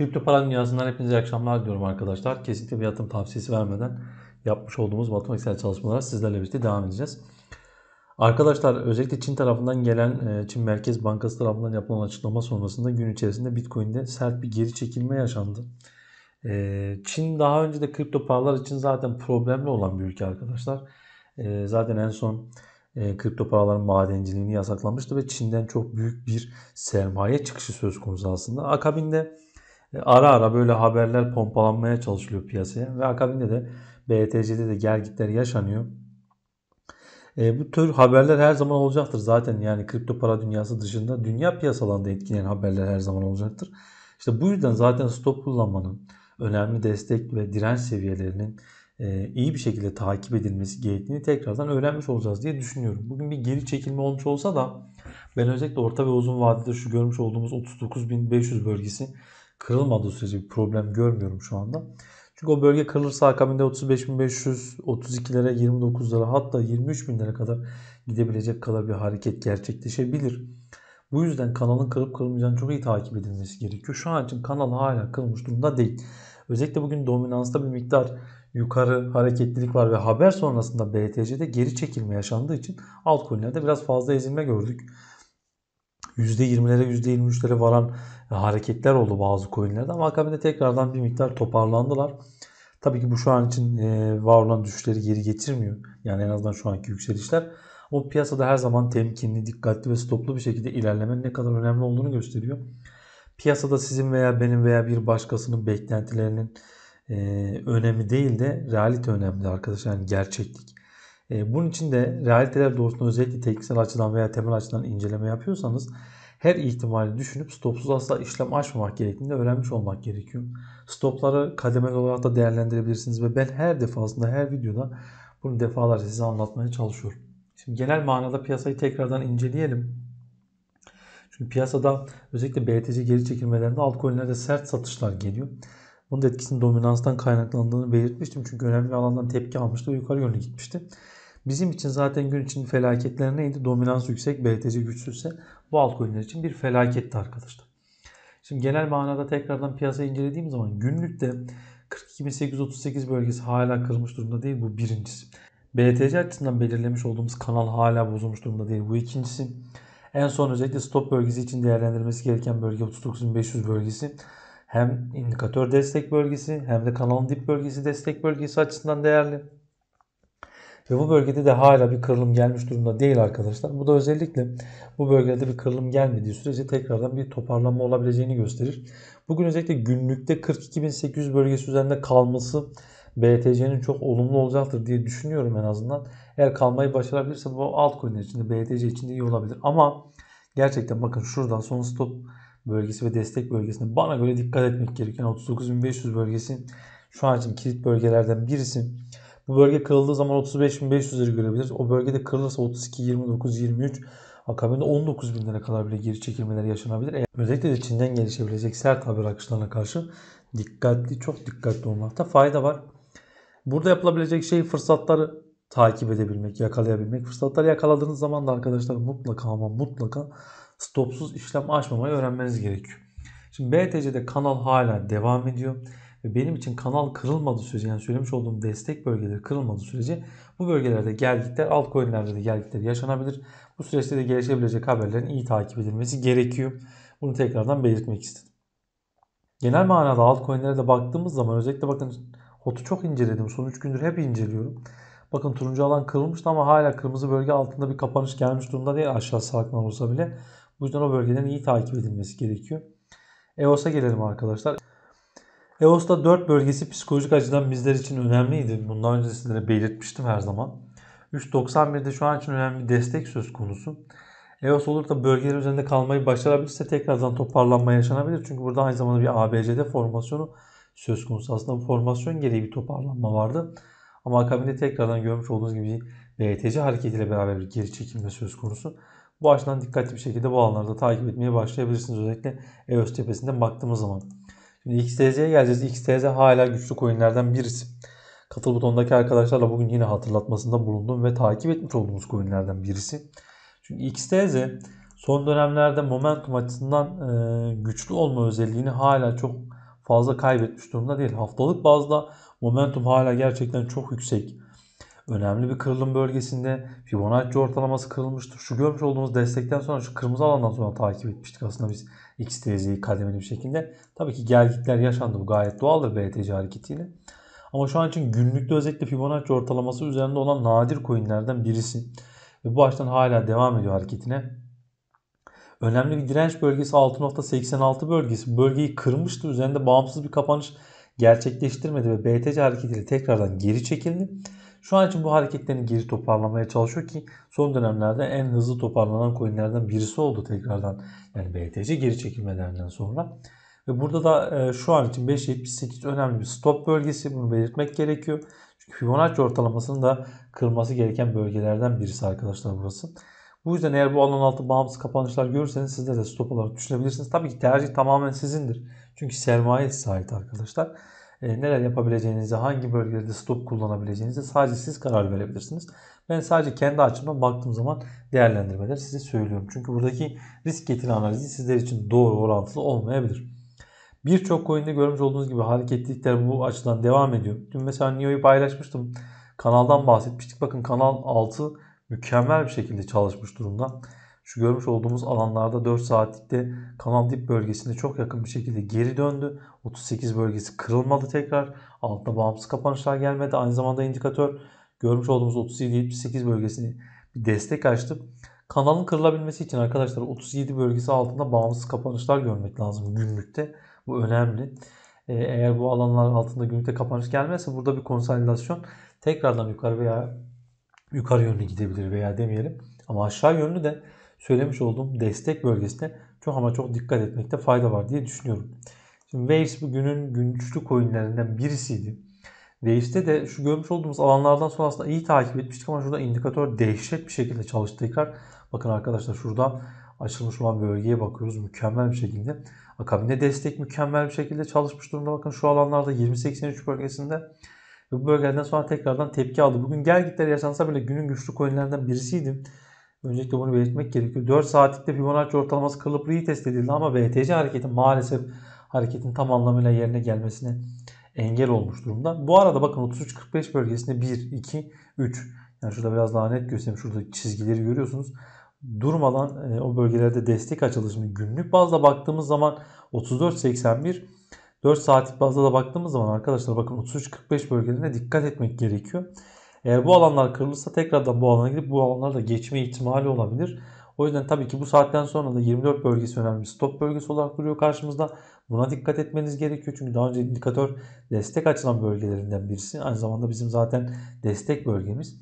Kripto para dünyasından hepinize iyi akşamlar diliyorum arkadaşlar. Kesinlikle bir yatırım tavsiyesi vermeden yapmış olduğumuz matematiksel çalışmalara sizlerle birlikte devam edeceğiz. Arkadaşlar özellikle Çin tarafından gelen e, Çin Merkez Bankası tarafından yapılan açıklama sonrasında gün içerisinde Bitcoin'de sert bir geri çekilme yaşandı. E, Çin daha önce de kripto paralar için zaten problemli olan bir ülke arkadaşlar. E, zaten en son kripto paraların madenciliğini yasaklamıştı ve Çin'den çok büyük bir sermaye çıkışı söz konusu aslında. Akabinde e, ara ara böyle haberler pompalanmaya çalışılıyor piyasaya ve akabinde de BTC'de de gergitler yaşanıyor. E, bu tür haberler her zaman olacaktır zaten yani kripto para dünyası dışında dünya piyasalarında etkileyen haberler her zaman olacaktır. İşte bu yüzden zaten stop kullanmanın önemli destek ve direnç seviyelerinin e, iyi bir şekilde takip edilmesi gerektiğini tekrardan öğrenmiş olacağız diye düşünüyorum. Bugün bir geri çekilme olmuş olsa da ben özellikle orta ve uzun vadede şu görmüş olduğumuz 39.500 bölgesi kırılmadığı sürece bir problem görmüyorum şu anda. Çünkü o bölge kırılırsa akabinde 35.500, 32 lira, 29 lira hatta 23 bin kadar gidebilecek kadar bir hareket gerçekleşebilir. Bu yüzden kanalın kırıp kırılmayacağını çok iyi takip edilmesi gerekiyor. Şu an için kanal hala kırılmış durumda değil. Özellikle bugün dominansta bir miktar yukarı hareketlilik var ve haber sonrasında BTC'de geri çekilme yaşandığı için altcoin'lerde biraz fazla ezilme gördük. %20'lere %23'lere varan e, hareketler oldu bazı coinlerde ama akabinde tekrardan bir miktar toparlandılar. Tabii ki bu şu an için e, var olan düşüşleri geri getirmiyor. Yani en azından şu anki yükselişler. O piyasada her zaman temkinli, dikkatli ve stoplu bir şekilde ilerlemenin ne kadar önemli olduğunu gösteriyor. Piyasada sizin veya benim veya bir başkasının beklentilerinin e, önemi değil de realite önemli arkadaşlar. Yani gerçeklik. Ee, bunun için de realiteler doğrusunda özellikle tekniksel açıdan veya temel açıdan inceleme yapıyorsanız her ihtimali düşünüp stopsuz asla işlem açmamak gerektiğini de öğrenmiş olmak gerekiyor. Stopları kademeli olarak da değerlendirebilirsiniz ve ben her defasında her videoda bunu defalarca size anlatmaya çalışıyorum. Şimdi genel manada piyasayı tekrardan inceleyelim. Çünkü piyasada özellikle BTC geri çekilmelerinde altcoin'lerde sert satışlar geliyor. Bunun etkisinin dominanstan kaynaklandığını belirtmiştim. Çünkü önemli bir alandan tepki almıştı ve yukarı yönlü gitmişti. Bizim için zaten gün için felaketler neydi? Dominans yüksek, BTC güçsüzse bu altcoin'ler için bir felaketti arkadaşlar. Şimdi genel manada tekrardan piyasayı incelediğim zaman günlükte 42.838 bölgesi hala kırılmış durumda değil bu birincisi. BTC açısından belirlemiş olduğumuz kanal hala bozulmuş durumda değil bu ikincisi. En son özellikle stop bölgesi için değerlendirilmesi gereken bölge 39.500 bölgesi. Hem indikatör destek bölgesi hem de kanalın dip bölgesi destek bölgesi açısından değerli. Ve bu bölgede de hala bir kırılım gelmiş durumda değil arkadaşlar. Bu da özellikle bu bölgede bir kırılım gelmediği sürece tekrardan bir toparlanma olabileceğini gösterir. Bugün özellikle günlükte 42.800 bölgesi üzerinde kalması BTC'nin çok olumlu olacaktır diye düşünüyorum en azından. Eğer kalmayı başarabilirse bu altcoin'ler için de BTC için de iyi olabilir. Ama gerçekten bakın şuradan son stop bölgesi ve destek bölgesine bana göre dikkat etmek gereken 39.500 bölgesi şu an için kilit bölgelerden birisi. Bu bölge kırıldığı zaman 35.500'leri görebiliriz. O bölgede kırılırsa 32, 29, 23 akabinde 19 bin lira kadar bile geri çekilmeler yaşanabilir. Eğer, özellikle de Çin'den gelişebilecek sert haber akışlarına karşı dikkatli, çok dikkatli olmakta fayda var. Burada yapılabilecek şey fırsatları takip edebilmek, yakalayabilmek. Fırsatları yakaladığınız zaman da arkadaşlar mutlaka ama mutlaka stopsuz işlem açmamayı öğrenmeniz gerekiyor. Şimdi BTC'de kanal hala devam ediyor ve benim için kanal kırılmadığı sürece yani söylemiş olduğum destek bölgeleri kırılmadığı sürece bu bölgelerde gerginlikler, altcoin'lerde de gerginlikler yaşanabilir. Bu süreçte de gelişebilecek haberlerin iyi takip edilmesi gerekiyor. Bunu tekrardan belirtmek istedim. Genel manada altcoin'lere de baktığımız zaman özellikle bakın HOT'u çok inceledim. Son 3 gündür hep inceliyorum. Bakın turuncu alan kırılmıştı ama hala kırmızı bölge altında bir kapanış gelmiş durumda değil aşağı sarkma olsa bile. Bu yüzden o bölgeden iyi takip edilmesi gerekiyor. EOS'a gelelim arkadaşlar. EOS'ta 4 bölgesi psikolojik açıdan bizler için önemliydi. Bundan önce sizlere belirtmiştim her zaman. 3.91'de şu an için önemli bir destek söz konusu. EOS olur da bölgeler üzerinde kalmayı başarabilirse tekrardan toparlanma yaşanabilir. Çünkü burada aynı zamanda bir ABCD formasyonu söz konusu. Aslında bu formasyon gereği bir toparlanma vardı. Ama akabinde tekrardan görmüş olduğunuz gibi BTC hareketiyle beraber bir geri çekilme söz konusu. Bu açıdan dikkatli bir şekilde bu alanları da takip etmeye başlayabilirsiniz. Özellikle EOS tepesinde baktığımız zaman. Şimdi XTZ'ye geleceğiz. XTZ hala güçlü coinlerden birisi. Katıl butonundaki arkadaşlarla bugün yine hatırlatmasında bulundum ve takip etmiş olduğumuz coinlerden birisi. Çünkü XTZ son dönemlerde momentum açısından e, güçlü olma özelliğini hala çok fazla kaybetmiş durumda değil. Haftalık bazda momentum hala gerçekten çok yüksek. Önemli bir kırılım bölgesinde Fibonacci ortalaması kırılmıştır. Şu görmüş olduğumuz destekten sonra şu kırmızı alandan sonra takip etmiştik aslında biz X TZ'yi kademeli bir şekilde. Tabii ki gelgitler yaşandı. Bu gayet doğaldır BTC hareketiyle. Ama şu an için günlükte özellikle Fibonacci ortalaması üzerinde olan nadir coinlerden birisi. Ve bu açıdan hala devam ediyor hareketine. Önemli bir direnç bölgesi 6.86 bölgesi. Bölgeyi kırmıştı. Üzerinde bağımsız bir kapanış gerçekleştirmedi ve BTC hareketiyle tekrardan geri çekildi. Şu an için bu hareketlerini geri toparlamaya çalışıyor ki son dönemlerde en hızlı toparlanan coinlerden birisi oldu tekrardan. Yani BTC geri çekilmelerinden sonra. Ve burada da e, şu an için 5.78 önemli bir stop bölgesi bunu belirtmek gerekiyor. Çünkü Fibonacci ortalamasının da kırması gereken bölgelerden birisi arkadaşlar burası. Bu yüzden eğer bu alan altı bağımsız kapanışlar görürseniz sizler de stop olarak düşünebilirsiniz. Tabii ki tercih tamamen sizindir. Çünkü sermaye size arkadaşlar. E, neler yapabileceğinizi, hangi bölgelerde stop kullanabileceğinizi sadece siz karar verebilirsiniz. Ben sadece kendi açımdan baktığım zaman değerlendirmeler size söylüyorum. Çünkü buradaki risk getiri analizi sizler için doğru orantılı olmayabilir. Birçok coin'de görmüş olduğunuz gibi hareketlilikler bu açıdan devam ediyor. Dün mesela NIO'yu paylaşmıştım. Kanaldan bahsetmiştik. Bakın kanal 6 mükemmel bir şekilde çalışmış durumda şu görmüş olduğumuz alanlarda 4 saatlikte kanal dip bölgesinde çok yakın bir şekilde geri döndü. 38 bölgesi kırılmadı tekrar. Altta bağımsız kapanışlar gelmedi. Aynı zamanda indikatör görmüş olduğumuz 37-78 bölgesini bir destek açtı. Kanalın kırılabilmesi için arkadaşlar 37 bölgesi altında bağımsız kapanışlar görmek lazım günlükte. Bu önemli. Ee, eğer bu alanlar altında günlükte kapanış gelmezse burada bir konsolidasyon tekrardan yukarı veya yukarı yönlü gidebilir veya demeyelim. Ama aşağı yönlü de söylemiş olduğum destek bölgesine çok ama çok dikkat etmekte fayda var diye düşünüyorum. Şimdi Waves bugünün güçlü coinlerinden birisiydi. Waves'te de şu görmüş olduğumuz alanlardan sonra aslında iyi takip etmiştik ama şurada indikatör dehşet bir şekilde çalıştı tekrar. Bakın arkadaşlar şurada açılmış olan bölgeye bakıyoruz mükemmel bir şekilde. Akabinde destek mükemmel bir şekilde çalışmış durumda. Bakın şu alanlarda 20.83 bölgesinde ve bu bölgeden sonra tekrardan tepki aldı. Bugün gel gitler yaşansa bile günün güçlü coinlerinden birisiydim. Öncelikle bunu belirtmek gerekiyor. 4 saatlikte Fibonacci ortalaması kırılıp retest edildi ama BTC hareketi maalesef hareketin tam anlamıyla yerine gelmesine engel olmuş durumda. Bu arada bakın 33.45 bölgesinde 1, 2, 3. Yani şurada biraz daha net göstereyim. Şurada çizgileri görüyorsunuz. Durmadan e, o bölgelerde destek açıldı. Şimdi günlük bazda baktığımız zaman 34.81 4 saatlik bazda da baktığımız zaman arkadaşlar bakın 33.45 bölgelerine dikkat etmek gerekiyor. Eğer bu alanlar kırılırsa tekrardan bu alana gidip bu da geçme ihtimali olabilir. O yüzden tabii ki bu saatten sonra da 24 bölgesi önemli stop bölgesi olarak duruyor karşımızda. Buna dikkat etmeniz gerekiyor. Çünkü daha önce indikatör destek açılan bölgelerinden birisi. Aynı zamanda bizim zaten destek bölgemiz.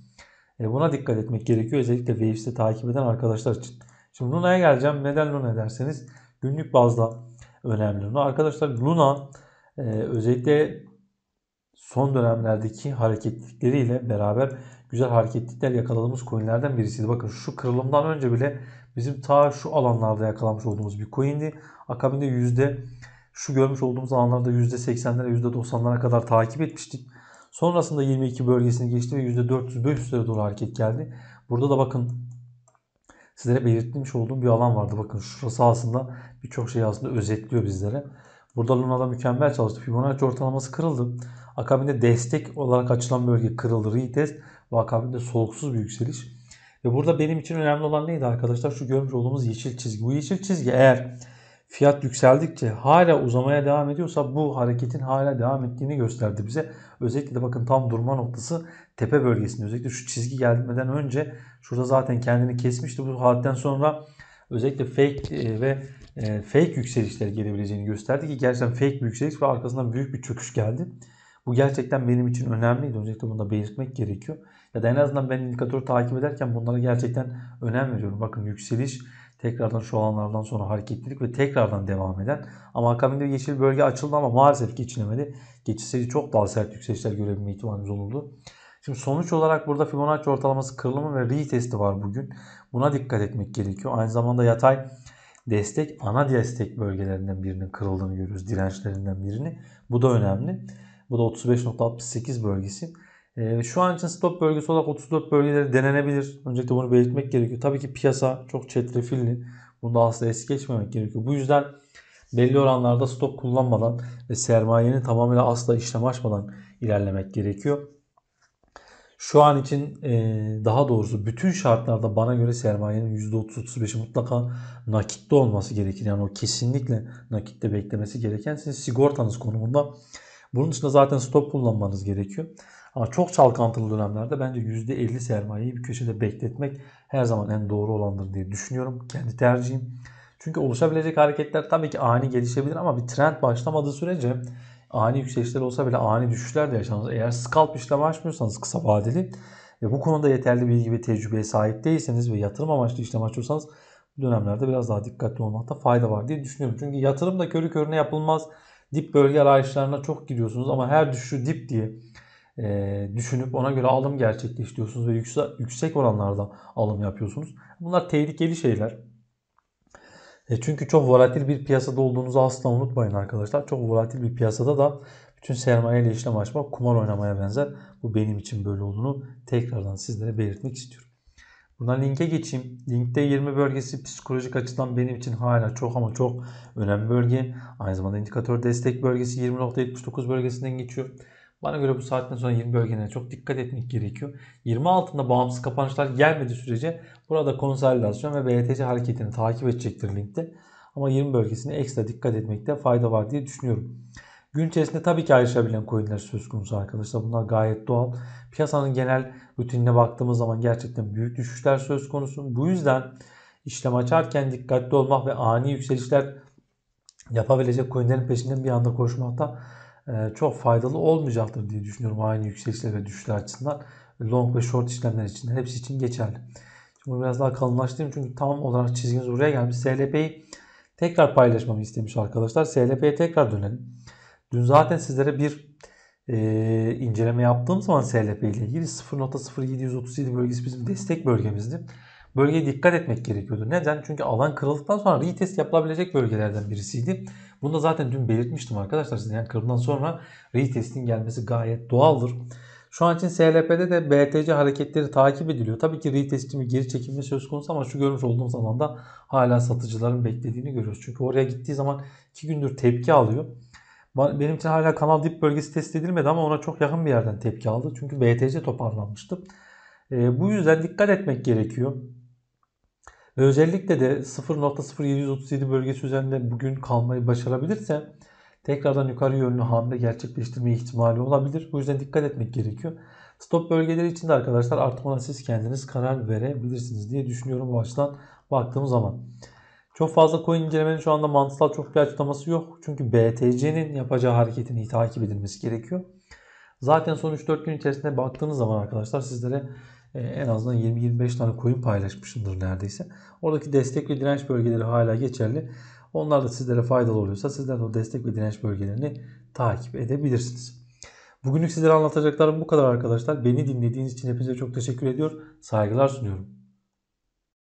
E buna dikkat etmek gerekiyor. Özellikle Waves'i takip eden arkadaşlar için. Şimdi Luna'ya geleceğim. Neden Luna derseniz günlük bazda önemli. Luna arkadaşlar Luna e, özellikle son dönemlerdeki hareketlilikleriyle beraber güzel hareketlilikler yakaladığımız coinlerden birisiydi. Bakın şu kırılımdan önce bile bizim ta şu alanlarda yakalamış olduğumuz bir coindi. Akabinde yüzde şu görmüş olduğumuz alanlarda %80'lere %90'lara kadar takip etmiştik. Sonrasında 22 bölgesini geçti ve %400-500'lere doğru hareket geldi. Burada da bakın sizlere belirtmiş olduğum bir alan vardı. Bakın şurası aslında birçok şeyi aslında özetliyor bizlere. Burada Luna'da mükemmel çalıştı. Fibonacci ortalaması kırıldı. Akabinde destek olarak açılan bölge kırıldı. Retest ve akabinde soluksuz bir yükseliş. Ve burada benim için önemli olan neydi arkadaşlar? Şu görmüş olduğumuz yeşil çizgi. Bu yeşil çizgi eğer fiyat yükseldikçe hala uzamaya devam ediyorsa bu hareketin hala devam ettiğini gösterdi bize. Özellikle de bakın tam durma noktası tepe bölgesinde. Özellikle şu çizgi gelmeden önce şurada zaten kendini kesmişti. Bu halden sonra özellikle fake e, ve e, fake yükselişler gelebileceğini gösterdi ki gerçekten fake bir yükseliş ve arkasından büyük bir çöküş geldi. Bu gerçekten benim için önemliydi. Öncelikle bunu da belirtmek gerekiyor. Ya da en azından ben indikatörü takip ederken bunlara gerçekten önem veriyorum. Bakın yükseliş tekrardan şu alanlardan sonra hareketlilik ve tekrardan devam eden ama akabinde yeşil bölge açıldı ama maalesef geçilemedi. Geçişseydi çok daha sert yükselişler görebilme ihtimalimiz olurdu. Şimdi sonuç olarak burada Fibonacci ortalaması kırılımı ve retesti var bugün. Buna dikkat etmek gerekiyor. Aynı zamanda yatay destek ana destek bölgelerinden birinin kırıldığını görüyoruz. Dirençlerinden birini. Bu da önemli. Bu da 35.68 bölgesi. Ee, şu an için stop bölgesi olarak 34 bölgeleri denenebilir. Öncelikle bunu belirtmek gerekiyor. Tabii ki piyasa çok çetrefilli. Bunda aslında es geçmemek gerekiyor. Bu yüzden belli oranlarda stop kullanmadan ve sermayenin tamamıyla asla işlem açmadan ilerlemek gerekiyor. Şu an için e, daha doğrusu bütün şartlarda bana göre sermayenin %30-35'i mutlaka nakitte olması gerekir. Yani o kesinlikle nakitte beklemesi gereken siz sigortanız konumunda. Bunun dışında zaten stop kullanmanız gerekiyor. Ama çok çalkantılı dönemlerde bence %50 sermayeyi bir köşede bekletmek her zaman en doğru olandır diye düşünüyorum. Kendi tercihim. Çünkü oluşabilecek hareketler tabii ki ani gelişebilir ama bir trend başlamadığı sürece ani yükselişler olsa bile ani düşüşler de yaşanır. Eğer scalp işlemi açmıyorsanız kısa vadeli ve bu konuda yeterli bilgi ve tecrübeye sahip değilseniz ve yatırım amaçlı işlem açıyorsanız bu dönemlerde biraz daha dikkatli olmakta fayda var diye düşünüyorum. Çünkü yatırım da körü körüne yapılmaz. Dip bölge arayışlarına çok gidiyorsunuz ama her düşüşü dip diye e, düşünüp ona göre alım gerçekleştiriyorsunuz ve yüksek, yüksek oranlarda alım yapıyorsunuz. Bunlar tehlikeli şeyler. E, çünkü çok volatil bir piyasada olduğunuzu asla unutmayın arkadaşlar. Çok volatil bir piyasada da bütün sermayeyle işlem açmak kumar oynamaya benzer. Bu benim için böyle olduğunu tekrardan sizlere belirtmek istiyorum. Buradan linke geçeyim. Linkte 20 bölgesi psikolojik açıdan benim için hala çok ama çok önemli bölge. Aynı zamanda indikatör destek bölgesi 20.79 bölgesinden geçiyor. Bana göre bu saatten sonra 20 bölgelerine çok dikkat etmek gerekiyor. 20 altında bağımsız kapanışlar gelmedi sürece burada konsolidasyon ve BTC hareketini takip edecektir linkte. Ama 20 bölgesine ekstra dikkat etmekte fayda var diye düşünüyorum. Gün içerisinde tabii ki ayrışabilen coinler söz konusu arkadaşlar. Bunlar gayet doğal. Piyasanın genel rutinine baktığımız zaman gerçekten büyük düşüşler söz konusu. Bu yüzden işlem açarken dikkatli olmak ve ani yükselişler yapabilecek coinlerin peşinden bir anda koşmakta e, çok faydalı olmayacaktır diye düşünüyorum aynı yükselişler ve düşüşler açısından. Long ve short işlemler için hepsi için geçerli. Şimdi bunu biraz daha kalınlaştırayım çünkü tam olarak çizgimiz buraya gelmiş. SLP'yi tekrar paylaşmamı istemiş arkadaşlar. SLP'ye tekrar dönelim. Dün zaten sizlere bir e, inceleme yaptığım zaman SLP ile ilgili 0.0737 bölgesi bizim destek bölgemizdi bölgeye dikkat etmek gerekiyordu. Neden? Çünkü alan kırıldıktan sonra retest yapılabilecek bölgelerden birisiydi. Bunu da zaten dün belirtmiştim arkadaşlar size. Yani kırımdan sonra retestin gelmesi gayet doğaldır. Şu an için SLP'de de BTC hareketleri takip ediliyor. Tabii ki retestimi geri çekilme söz konusu ama şu görmüş olduğum zaman da hala satıcıların beklediğini görüyoruz. Çünkü oraya gittiği zaman 2 gündür tepki alıyor. Benim için hala kanal dip bölgesi test edilmedi ama ona çok yakın bir yerden tepki aldı. Çünkü BTC toparlanmıştı. E, bu yüzden dikkat etmek gerekiyor ve özellikle de 0.0737 bölgesi üzerinde bugün kalmayı başarabilirse tekrardan yukarı yönlü hamle gerçekleştirme ihtimali olabilir. Bu yüzden dikkat etmek gerekiyor. Stop bölgeleri için de arkadaşlar artık ona siz kendiniz karar verebilirsiniz diye düşünüyorum bu açıdan baktığım zaman. Çok fazla coin incelemenin şu anda mantıksal çok bir açıklaması yok. Çünkü BTC'nin yapacağı hareketin takip edilmesi gerekiyor. Zaten son 3-4 gün içerisinde baktığınız zaman arkadaşlar sizlere ee, en azından 20-25 tane coin paylaşmışımdır neredeyse. Oradaki destek ve direnç bölgeleri hala geçerli. Onlar da sizlere faydalı oluyorsa sizler de o destek ve direnç bölgelerini takip edebilirsiniz. Bugünlük sizlere anlatacaklarım bu kadar arkadaşlar. Beni dinlediğiniz için hepinize çok teşekkür ediyor. Saygılar sunuyorum.